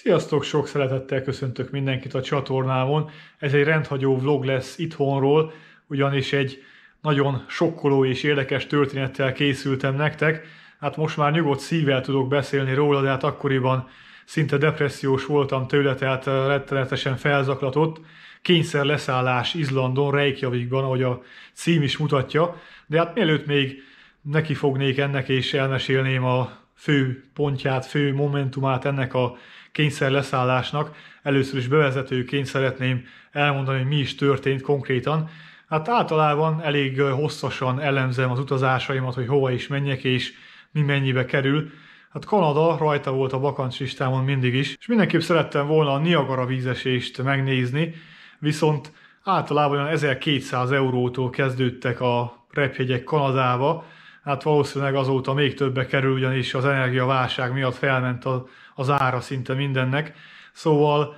Sziasztok, sok szeretettel köszöntök mindenkit a csatornámon. Ez egy rendhagyó vlog lesz itthonról, ugyanis egy nagyon sokkoló és érdekes történettel készültem nektek. Hát most már nyugodt szívvel tudok beszélni róla, de hát akkoriban szinte depressziós voltam tőle, tehát eh, rettenetesen felzaklatott. Kényszer leszállás Izlandon, Reykjavikban, ahogy a cím is mutatja. De hát mielőtt még neki fognék ennek és elmesélném a fő pontját, fő momentumát ennek a kényszer leszállásnak. Először is bevezetőként szeretném elmondani, hogy mi is történt konkrétan. Hát általában elég hosszasan elemzem az utazásaimat, hogy hova is menjek és mi mennyibe kerül. Hát Kanada rajta volt a bakancslistámon mindig is, és mindenképp szerettem volna a Niagara vízesést megnézni, viszont általában 1200 eurótól kezdődtek a repjegyek Kanadába, hát valószínűleg azóta még többe kerül, ugyanis az energiaválság miatt felment a, az ára szinte mindennek. Szóval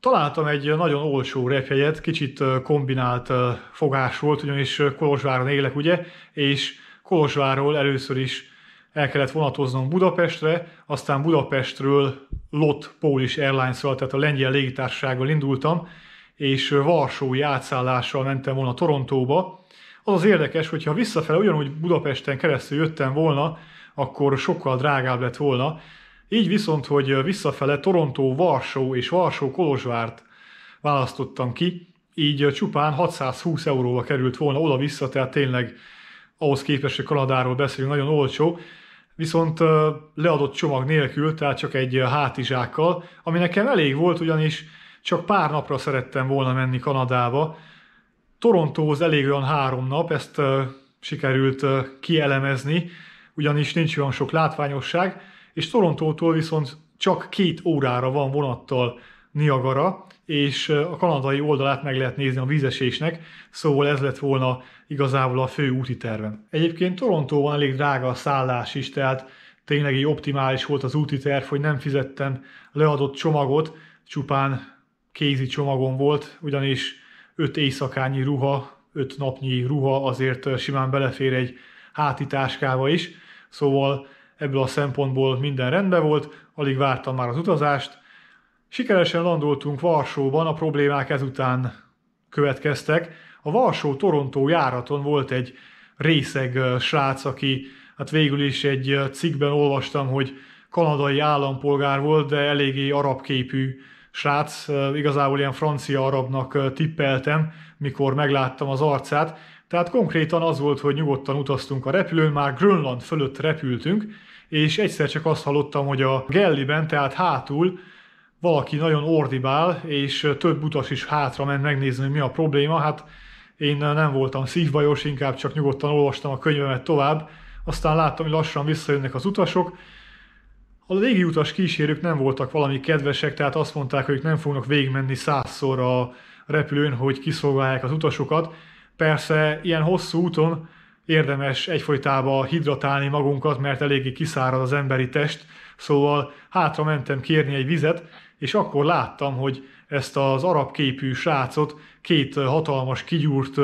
találtam egy nagyon olcsó repjegyet, kicsit kombinált fogás volt, ugyanis Kolozsváron élek, ugye, és Kolozsváról először is el kellett vonatoznom Budapestre, aztán Budapestről LOT Polish airlines tehát a lengyel légitársasággal indultam, és Varsói átszállással mentem volna Torontóba, az az érdekes, hogyha visszafele ugyanúgy Budapesten keresztül jöttem volna, akkor sokkal drágább lett volna. Így viszont, hogy visszafele Torontó, Varsó és Varsó Kolozsvárt választottam ki, így csupán 620 euróba került volna oda-vissza, tehát tényleg ahhoz képest, hogy Kanadáról beszélünk, nagyon olcsó, viszont leadott csomag nélkül, tehát csak egy hátizsákkal, ami nekem elég volt, ugyanis csak pár napra szerettem volna menni Kanadába, Torontóhoz elég olyan három nap, ezt sikerült kielemezni, ugyanis nincs olyan sok látványosság, és Torontótól viszont csak két órára van vonattal Niagara, és a kanadai oldalát meg lehet nézni a vízesésnek, szóval ez lett volna igazából a fő úti tervem. Egyébként Torontóban elég drága a szállás is, tehát tényleg így optimális volt az úti terv, hogy nem fizettem leadott csomagot, csupán kézi csomagom volt, ugyanis öt éjszakányi ruha, öt napnyi ruha azért eh, simán belefér egy háti táskába is, szóval ebből a szempontból minden rendben volt, alig vártam már az utazást. Sikeresen landoltunk Varsóban, a problémák ezután következtek. A Varsó-Torontó járaton volt egy részeg eh, srác, aki hát végül is egy eh, cikkben olvastam, hogy kanadai állampolgár volt, de eléggé arab képű srác, igazából ilyen francia arabnak tippeltem, mikor megláttam az arcát, tehát konkrétan az volt, hogy nyugodtan utaztunk a repülőn, már Grönland fölött repültünk, és egyszer csak azt hallottam, hogy a Gelliben, tehát hátul, valaki nagyon ordibál, és több utas is hátra ment megnézni, hogy mi a probléma. Hát én nem voltam szívbajos, inkább csak nyugodtan olvastam a könyvemet tovább. Aztán láttam, hogy lassan visszajönnek az utasok, a régi utas kísérők nem voltak valami kedvesek, tehát azt mondták, hogy ők nem fognak végigmenni százszor a repülőn, hogy kiszolgálják az utasokat. Persze ilyen hosszú úton érdemes egyfolytában hidratálni magunkat, mert eléggé kiszárad az emberi test, szóval hátra mentem kérni egy vizet, és akkor láttam, hogy ezt az arab képű srácot két hatalmas kigyúrt,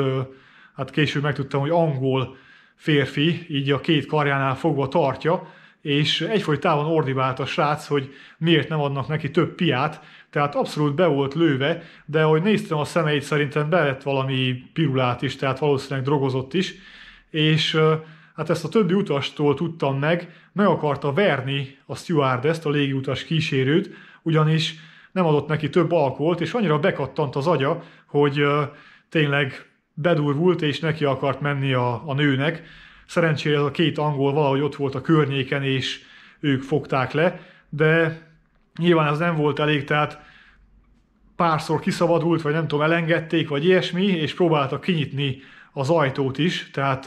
hát később megtudtam, hogy angol férfi, így a két karjánál fogva tartja, és egyfolytában ordibált a srác, hogy miért nem adnak neki több piát, tehát abszolút be volt lőve, de ahogy néztem a szemeit, szerintem belett valami pirulát is, tehát valószínűleg drogozott is, és hát ezt a többi utastól tudtam meg, meg akarta verni a stewardess, a légiutas kísérőt, ugyanis nem adott neki több alkoholt, és annyira bekattant az agya, hogy tényleg bedurvult, és neki akart menni a, a nőnek, Szerencsére ez a két angol valahogy ott volt a környéken, és ők fogták le, de nyilván ez nem volt elég, tehát párszor kiszabadult, vagy nem tudom, elengedték, vagy ilyesmi, és próbáltak kinyitni az ajtót is, tehát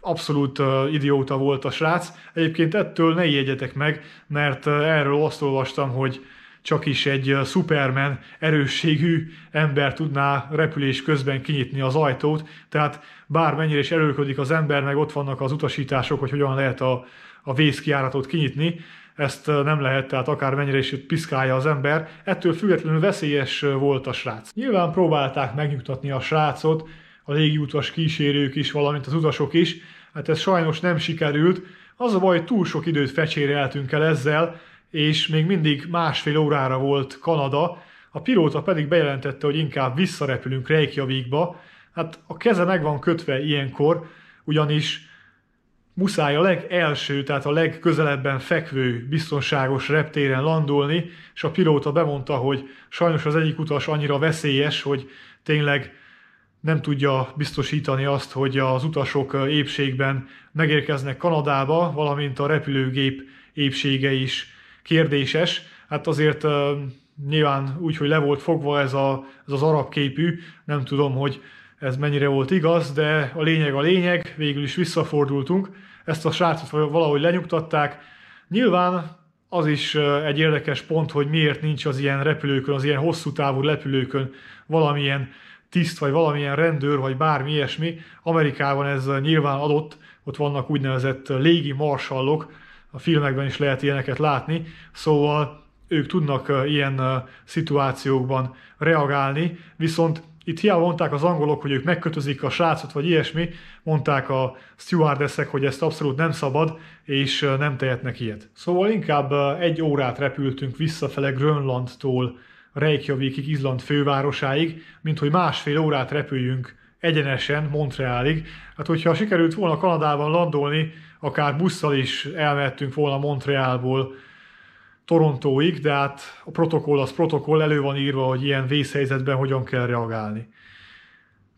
abszolút idióta volt a srác. Egyébként ettől ne ijedjetek meg, mert erről azt olvastam, hogy csak is egy Superman erősségű ember tudná repülés közben kinyitni az ajtót, tehát bármennyire is erőlködik az ember, meg ott vannak az utasítások, hogy hogyan lehet a, a vészkiáratot kinyitni, ezt nem lehet, tehát akármennyire is piszkálja az ember, ettől függetlenül veszélyes volt a srác. Nyilván próbálták megnyugtatni a srácot, a légiutas kísérők is, valamint az utasok is, hát ez sajnos nem sikerült, az a baj, túl sok időt fecséreltünk el ezzel, és még mindig másfél órára volt Kanada, a pilóta pedig bejelentette, hogy inkább visszarepülünk Reykjavikba. Hát a keze meg van kötve ilyenkor, ugyanis muszáj a legelső, tehát a legközelebben fekvő biztonságos reptéren landolni, és a pilóta bemondta, hogy sajnos az egyik utas annyira veszélyes, hogy tényleg nem tudja biztosítani azt, hogy az utasok épségben megérkeznek Kanadába, valamint a repülőgép épsége is kérdéses. Hát azért nyilván úgy, hogy le volt fogva ez, a, ez az arab képű, nem tudom, hogy ez mennyire volt igaz, de a lényeg a lényeg, végül is visszafordultunk. Ezt a srácot valahogy lenyugtatták. Nyilván az is egy érdekes pont, hogy miért nincs az ilyen repülőkön, az ilyen hosszú távú repülőkön valamilyen tiszt, vagy valamilyen rendőr, vagy bármi ilyesmi. Amerikában ez nyilván adott, ott vannak úgynevezett légi marsallok, a filmekben is lehet ilyeneket látni, szóval ők tudnak ilyen szituációkban reagálni, viszont itt hiába mondták az angolok, hogy ők megkötözik a srácot, vagy ilyesmi, mondták a stewardessek, hogy ezt abszolút nem szabad, és nem tehetnek ilyet. Szóval inkább egy órát repültünk visszafele Grönlandtól Reykjavikig, Izland fővárosáig, mint hogy másfél órát repüljünk egyenesen Montrealig. Hát hogyha sikerült volna Kanadában landolni, akár busszal is elmehettünk volna Montrealból Torontóig, de hát a protokoll az protokoll, elő van írva, hogy ilyen vészhelyzetben hogyan kell reagálni.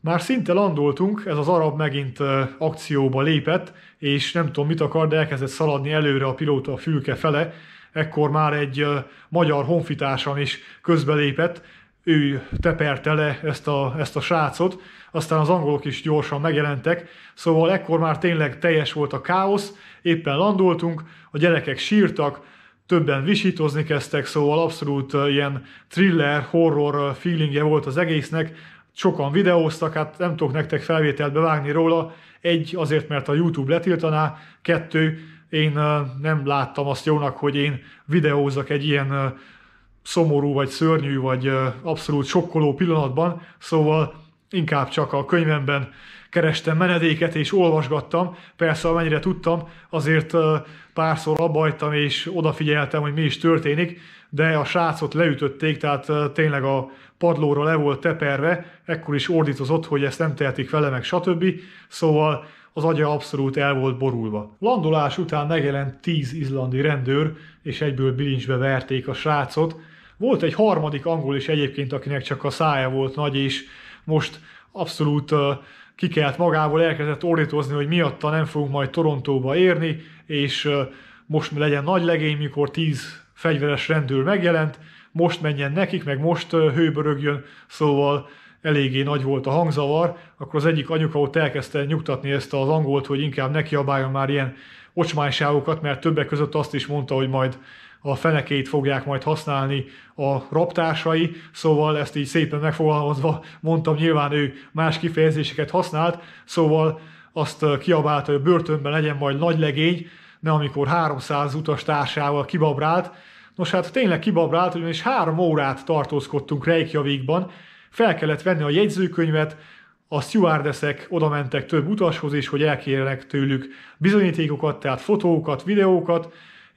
Már szinte landoltunk, ez az arab megint akcióba lépett, és nem tudom mit akar, de elkezdett szaladni előre a pilóta fülke fele, ekkor már egy magyar honfitársam is közbelépett, ő teperte le ezt a, ezt a srácot, aztán az angolok is gyorsan megjelentek, szóval ekkor már tényleg teljes volt a káosz, éppen landoltunk, a gyerekek sírtak, többen visítozni kezdtek, szóval abszolút ilyen thriller, horror feelingje volt az egésznek, sokan videóztak, hát nem tudok nektek felvételt bevágni róla, egy, azért mert a YouTube letiltaná, kettő, én nem láttam azt jónak, hogy én videózzak egy ilyen szomorú, vagy szörnyű, vagy abszolút sokkoló pillanatban, szóval inkább csak a könyvemben kerestem menedéket, és olvasgattam. Persze, amennyire tudtam, azért párszor abbajtam, és odafigyeltem, hogy mi is történik, de a srácot leütötték, tehát tényleg a padlóra le volt teperve, ekkor is ordítozott, hogy ezt nem tehetik vele, meg stb. Szóval az agya abszolút el volt borulva. Landolás után megjelent tíz izlandi rendőr, és egyből bilincsbe verték a srácot. Volt egy harmadik angol is egyébként, akinek csak a szája volt nagy, és most abszolút kikelt magából, elkezdett ordítozni, hogy miatta nem fogunk majd Torontóba érni, és most legyen nagy legény, mikor tíz fegyveres rendőr megjelent, most menjen nekik, meg most hőbörögjön, szóval eléggé nagy volt a hangzavar, akkor az egyik anyuka ott elkezdte nyugtatni ezt az angolt, hogy inkább ne kiabáljon már ilyen ocsmányságokat, mert többek között azt is mondta, hogy majd a fenekét fogják majd használni a raptársai, szóval ezt így szépen megfogalmazva mondtam, nyilván ő más kifejezéseket használt, szóval azt kiabálta, hogy börtönben legyen majd nagy legény, ne amikor 300 utas társával kibabrált, nos hát tényleg kibabrált, ugyanis három órát tartózkodtunk Reykjavikban, fel kellett venni a jegyzőkönyvet, a stewardessek oda mentek több utashoz is, hogy elkérjenek tőlük bizonyítékokat, tehát fotókat, videókat,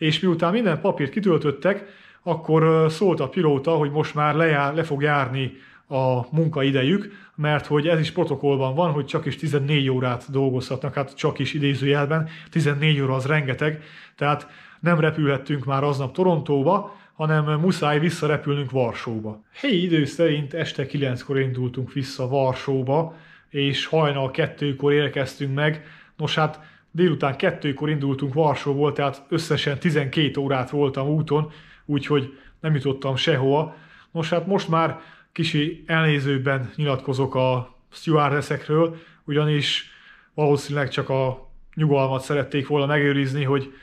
és miután minden papírt kitöltöttek, akkor szólt a pilóta, hogy most már lejár, le fog járni a munkaidejük, mert hogy ez is protokollban van, hogy csak is 14 órát dolgozhatnak, hát csak is idézőjelben, 14 óra az rengeteg, tehát nem repülhettünk már aznap Torontóba, hanem muszáj visszarepülnünk Varsóba. Helyi idő szerint este 9-kor indultunk vissza Varsóba, és hajnal kettőkor érkeztünk meg, nos hát délután kettőkor indultunk Varsóból, tehát összesen 12 órát voltam úton, úgyhogy nem jutottam sehova. Nos hát most már kisi elnézőben nyilatkozok a stewardessekről, ugyanis valószínűleg csak a nyugalmat szerették volna megőrizni, hogy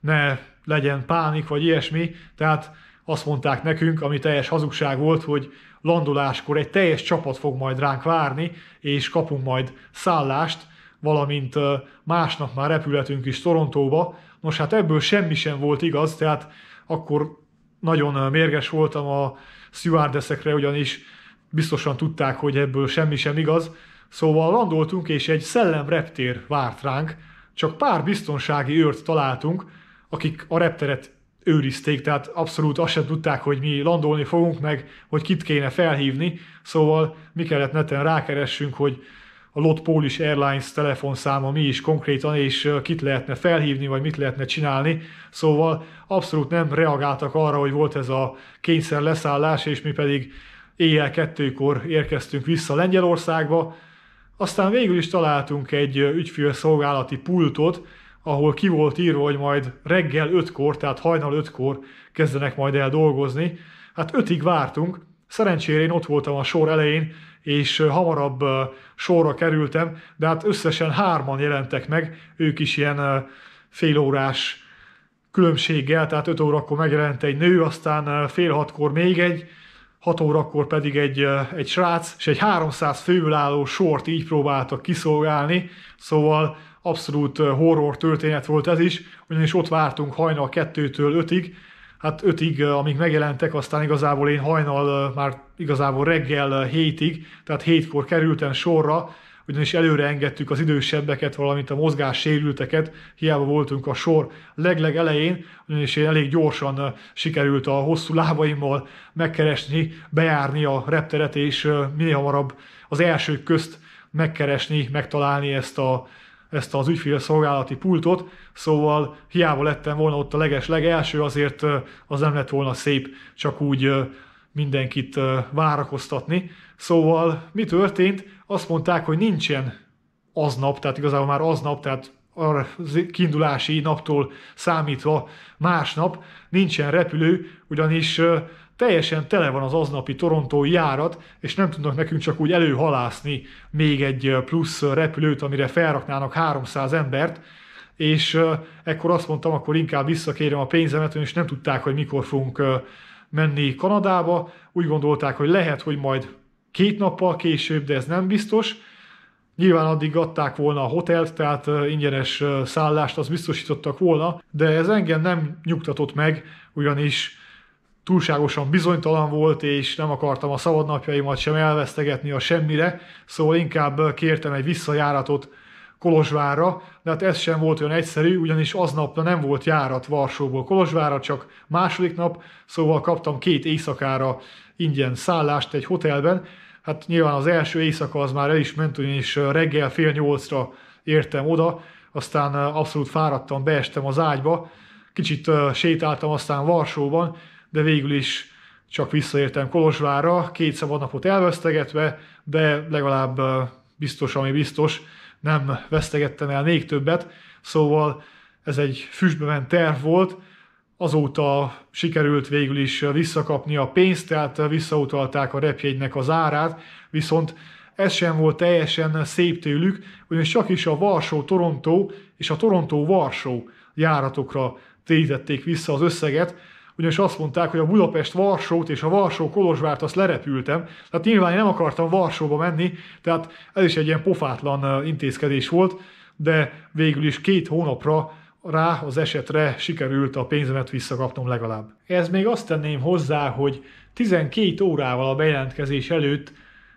ne legyen pánik vagy ilyesmi, tehát azt mondták nekünk, ami teljes hazugság volt, hogy landoláskor egy teljes csapat fog majd ránk várni, és kapunk majd szállást, valamint másnap már repületünk is Torontóba. Nos, hát ebből semmi sem volt igaz, tehát akkor nagyon mérges voltam a stewardessekre, ugyanis biztosan tudták, hogy ebből semmi sem igaz. Szóval landoltunk, és egy reptér várt ránk, csak pár biztonsági őrt találtunk, akik a repteret őrizték, tehát abszolút azt sem tudták, hogy mi landolni fogunk, meg hogy kit kéne felhívni, szóval mi kellett neten rákeressünk, hogy a Lot Polish Airlines telefonszáma mi is konkrétan, és kit lehetne felhívni, vagy mit lehetne csinálni. Szóval abszolút nem reagáltak arra, hogy volt ez a kényszer leszállás, és mi pedig éjjel kettőkor érkeztünk vissza Lengyelországba. Aztán végül is találtunk egy ügyfélszolgálati pultot, ahol ki volt írva, hogy majd reggel 5-kor, tehát hajnal 5-kor kezdenek majd el dolgozni. Hát 5-ig vártunk, Szerencsére én ott voltam a sor elején, és hamarabb sorra kerültem, de hát összesen hárman jelentek meg, ők is ilyen félórás különbséggel, tehát 5 órakor megjelent egy nő, aztán fél hatkor még egy, 6 órakor pedig egy, egy srác, és egy 300 főből álló sort így próbáltak kiszolgálni, szóval abszolút horror történet volt ez is, ugyanis ott vártunk hajnal 2-től 5-ig, hát ötig, eh, amíg megjelentek, aztán igazából én hajnal, eh, már igazából reggel eh, hétig, tehát hétkor kerültem sorra, ugyanis előre engedtük az idősebbeket, valamint a mozgássérülteket, hiába voltunk a sor legleg elején, ugyanis én elég gyorsan sikerült a hosszú lábaimmal megkeresni, bejárni a repteret, és minél hamarabb az elsők közt megkeresni, megtalálni ezt a ezt az ügyfélszolgálati pultot, szóval hiába lettem volna ott a leges legelső, azért az nem lett volna szép csak úgy mindenkit várakoztatni. Szóval mi történt? Azt mondták, hogy nincsen aznap, tehát igazából már aznap, tehát a kiindulási naptól számítva másnap nincsen repülő, ugyanis teljesen tele van az aznapi torontói járat, és nem tudnak nekünk csak úgy előhalászni még egy plusz repülőt, amire felraknának 300 embert, és ekkor azt mondtam, akkor inkább visszakérem a pénzemet, és nem tudták, hogy mikor fogunk menni Kanadába. Úgy gondolták, hogy lehet, hogy majd két nappal később, de ez nem biztos. Nyilván addig adták volna a hotelt, tehát ingyenes szállást az biztosítottak volna, de ez engem nem nyugtatott meg, ugyanis túlságosan bizonytalan volt, és nem akartam a szabadnapjaimat sem elvesztegetni a semmire, szóval inkább kértem egy visszajáratot Kolozsvárra, de hát ez sem volt olyan egyszerű, ugyanis aznap nem volt járat Varsóból Kolozsvárra, csak második nap, szóval kaptam két éjszakára ingyen szállást egy hotelben. Hát nyilván az első éjszaka az már el is ment, ugyanis reggel fél nyolcra értem oda, aztán abszolút fáradtam, beestem az ágyba, kicsit sétáltam aztán Varsóban, de végül is csak visszaértem Kolozsvára, két szabad napot elvesztegetve, de legalább biztos, ami biztos, nem vesztegettem el még többet, szóval ez egy füstbe ment terv volt, azóta sikerült végül is visszakapni a pénzt, tehát visszautalták a repjegynek az árát, viszont ez sem volt teljesen szép tőlük, ugyanis csak is a Varsó-Torontó és a Torontó-Varsó járatokra térítették vissza az összeget, ugyanis azt mondták, hogy a Budapest-Varsót és a Varsó-Kolozsvárt azt lerepültem, tehát nyilván én nem akartam Varsóba menni, tehát ez is egy ilyen pofátlan intézkedés volt, de végül is két hónapra rá az esetre sikerült a pénzemet visszakapnom legalább. Ez még azt tenném hozzá, hogy 12 órával a bejelentkezés előtt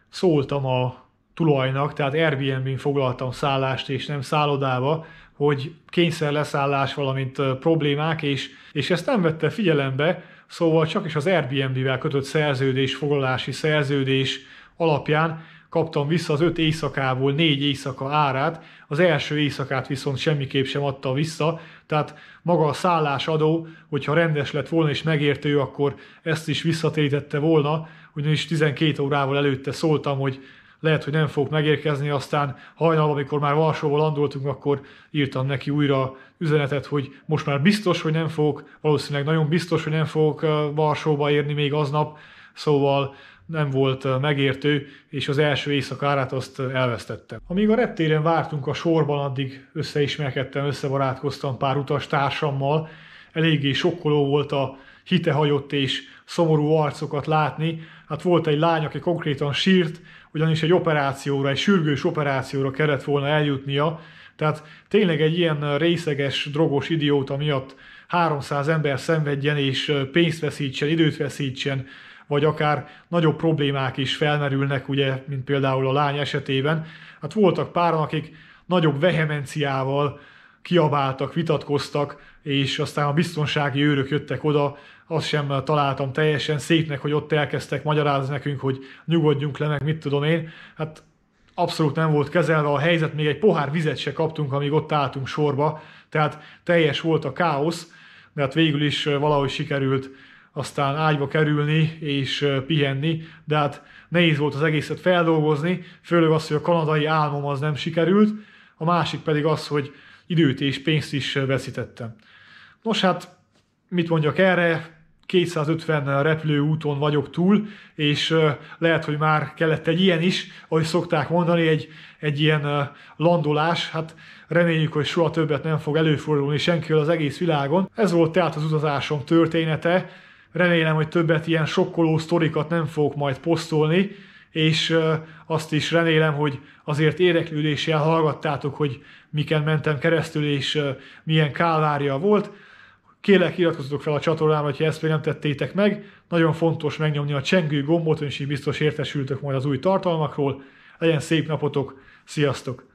szóltam a tulajnak, tehát Airbnb-n foglaltam szállást és nem szállodába, hogy kényszer leszállás, valamint problémák, és, és ezt nem vette figyelembe, szóval csak is az Airbnb-vel kötött szerződés, foglalási szerződés alapján kaptam vissza az öt éjszakából négy éjszaka árát, az első éjszakát viszont semmiképp sem adta vissza, tehát maga a szállásadó, hogyha rendes lett volna és megértő, akkor ezt is visszatérítette volna, ugyanis 12 órával előtte szóltam, hogy lehet, hogy nem fogok megérkezni, aztán hajnal amikor már Varsóval landoltunk, akkor írtam neki újra üzenetet, hogy most már biztos, hogy nem fogok, valószínűleg nagyon biztos, hogy nem fogok Varsóba érni még aznap, szóval nem volt megértő, és az első éjszakárát azt elvesztettem. Amíg a reptéren vártunk a sorban, addig összeismerkedtem, összebarátkoztam pár utas társammal, eléggé sokkoló volt a hitehagyott és szomorú arcokat látni. Hát volt egy lány, aki konkrétan sírt, ugyanis egy operációra, egy sürgős operációra kellett volna eljutnia, tehát tényleg egy ilyen részeges, drogos idióta miatt 300 ember szenvedjen és pénzt veszítsen, időt veszítsen, vagy akár nagyobb problémák is felmerülnek, ugye, mint például a lány esetében. Hát voltak pár, akik nagyobb vehemenciával kiabáltak, vitatkoztak, és aztán a biztonsági őrök jöttek oda, azt sem találtam teljesen szépnek, hogy ott elkezdtek magyarázni nekünk, hogy nyugodjunk le, meg mit tudom én. Hát abszolút nem volt kezelve a helyzet, még egy pohár vizet se kaptunk, amíg ott álltunk sorba, tehát teljes volt a káosz, de hát végül is eh, valahogy sikerült aztán ágyba kerülni és eh, pihenni, de hát nehéz volt az egészet feldolgozni, főleg az, hogy a kanadai álmom az nem sikerült, a másik pedig az, hogy időt és pénzt is eh, veszítettem. Nos hát, mit mondjak erre? 250 úton vagyok túl, és lehet, hogy már kellett egy ilyen is, ahogy szokták mondani, egy, egy ilyen landolás. Hát reméljük, hogy soha többet nem fog előfordulni senkivel az egész világon. Ez volt tehát az utazásom története. Remélem, hogy többet ilyen sokkoló sztorikat nem fogok majd posztolni, és azt is remélem, hogy azért érdeklődéssel hallgattátok, hogy miken mentem keresztül, és milyen kálvária volt. Kérlek, iratkozzatok fel a csatornára, ha ezt még nem tettétek meg. Nagyon fontos megnyomni a csengő gombot, és így biztos értesültök majd az új tartalmakról. Legyen szép napotok, sziasztok!